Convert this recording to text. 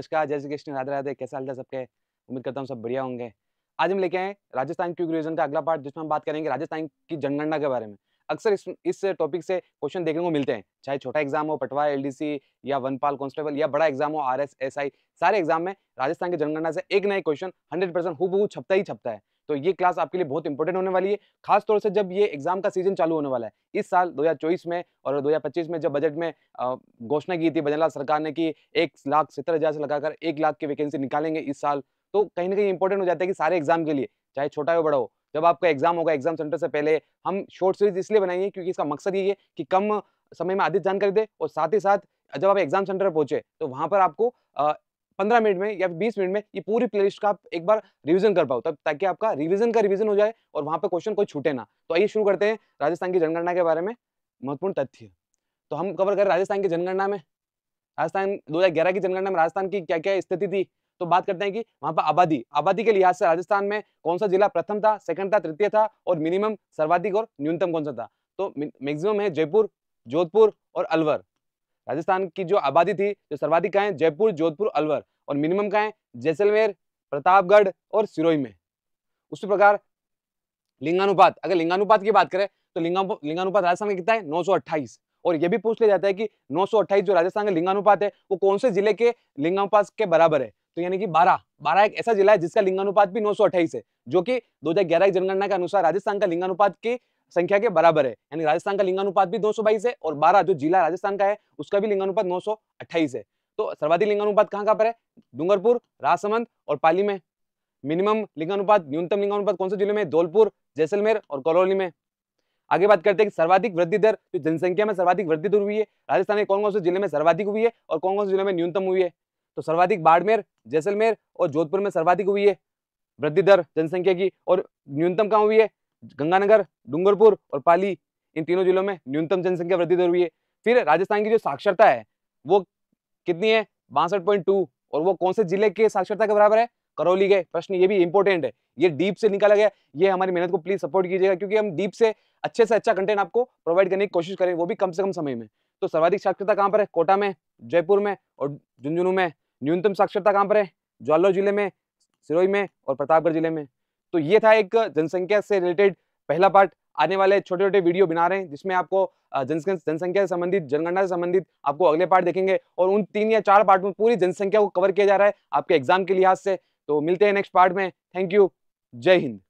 नमस्कार जय श्री कृष्ण राधे राधे कैसे हाल है सबके उम्मीद करता हूँ सब बढ़िया होंगे आज हम लेके आए राजस्थान क्यू रिविजन का अगला पार्ट जिसमें हम बात करेंगे राजस्थान की जनगणना के बारे में अक्सर इस इस टॉपिक से क्वेश्चन देखने को मिलते हैं चाहे छोटा एग्जाम हो पटवा एलडीसी या वनपाल कांस्टेबल या बड़ा एग्जाम हो आरएसएसआई सारे एग्जाम में राजस्थान की जनगणना से एक नए क्वेश्चन हंड्रेड परसेंट छपता ही छपता है तो ये क्लास आपके लिए बहुत इंपॉर्टेंट होने वाली है खासतौर से जब ये एग्जाम का सीजन चालू होने वाला है इस साल 2024 में और 2025 में जब बजट में घोषणा की थी भजनलाल सरकार ने कि एक लाख सत्तर हज़ार से लगाकर एक लाख की वैकेंसी निकालेंगे इस साल तो कहीं ना कहीं इंपॉर्टेंट हो जाता है कि सारे एग्जाम के लिए चाहे छोटा हो बड़ा हो जब आपका एग्जाम होगा एग्जाम सेंटर से पहले हम शॉर्ट सीरीज इसलिए बनाएंगे क्योंकि इसका मकसद ये है कि कम समय में अधिक जानकारी दे और साथ ही साथ जब आप एग्जाम सेंटर पहुंचे तो वहां पर आपको पंद्रह मिनट में या बीस मिनट में ये पूरी प्ले का आप एक बार रिविजन कर पाओ तब ताकि आपका रिविजन का रिविजन हो जाए और वहाँ पर क्वेश्चन कोई छूटे ना तो आइए शुरू करते हैं राजस्थान की जनगणना के बारे में महत्वपूर्ण तथ्य तो हम कवर करें राजस्थान की जनगणना में राजस्थान दो की जनगणना में राजस्थान की क्या क्या स्थिति थी तो बात करते हैं कि वहाँ पर आबादी आबादी के लिहाज से राजस्थान में कौन सा जिला प्रथम था सेकंड था तृतीय था और मिनिमम सर्वाधिक और न्यूनतम कौन सा था तो मैक्सिमम है जयपुर जोधपुर और अलवर राजस्थान की जो आबादी थी जो सर्वाधिक कहा है जयपुर जोधपुर अलवर और मिनिमम कहा है जैसलमेर प्रतापगढ़ और सिरोई में उसी प्रकार लिंगानुपात अगर लिंगानुपात की बात करें तो लिंगानुपात राजस्थान में कितना है नौ और यह भी पूछ लिया जाता है कि नौ जो राजस्थान का लिंगानुपात है वो कौन से जिले के लिंगानुपात के बराबर है तो यानी कि 12 12 एक ऐसा जिला है जिसका लिंगानुपात भी नौ है जो कि 2011 की जनगणना के अनुसार राजस्थान का लिंगानुपात के संख्या के बराबर है यानी राजस्थान का लिंगानुपात भी दो है और बारह जो जिला राजस्थान का है उसका भी लिंगानुपात नौ है तो सर्वाधिक लिंगानुपात कहाँ कहाँ पर है डूंगरपुर राजसमंद और पाली में मिनिमम लिंगानुपात न्यूनतम लिंगानुपात कौन से जिले में धौलपुर जैसलमेर और करौली में आगे बात करते हैं कि सर्वाधिक वृद्धि दर जो जनसंख्या में सर्वाधिक वृद्धि दर हुई है राजस्थान के कौन कौन से जिले में सर्वाधिक हुई है और कौन कौन से जिले में न्यूनतम हुई है तो सर्वाधिक बाड़मेर जैसलमेर और जोधपुर में सर्वाधिक हुई है वृद्धि दर जनसंख्या की और न्यूनतम कहाँ हुई है गंगानगर डूंगरपुर और पाली इन तीनों जिलों में न्यूनतम जनसंख्या वृद्धि दर हुई है फिर राजस्थान की जो साक्षरता है वो कितनी है बासठ और वो कौन से जिले के साक्षरता के बराबर है करौली गए प्रश्न ये भी इंपॉर्टेंट है ये डीप से निकाला गया ये हमारी मेहनत को प्लीज सपोर्ट कीजिएगा क्योंकि हम डीप से अच्छे से अच्छा कंटेंट आपको प्रोवाइड करने की कोशिश करें वो भी कम से कम समय में तो सर्वाधिक साक्षरता कहाँ पर है कोटा में जयपुर में और झुंझुनू में न्यूनतम साक्षरता कहाँ पर है ज्वालोर जिले में सिरोई में और प्रतापगढ़ जिले में तो ये था एक जनसंख्या से रिलेटेड पहला पार्ट आने वाले छोटे छोटे वीडियो बना रहे हैं जिसमें आपको जनसंख्या से संबंधित जनगणना से संबंधित आपको अगले पार्ट देखेंगे और उन तीन या चार पार्ट में पूरी जनसंख्या को कवर किया जा रहा है आपके एग्जाम के लिहाज से तो मिलते हैं नेक्स्ट पार्ट में थैंक यू जय हिंद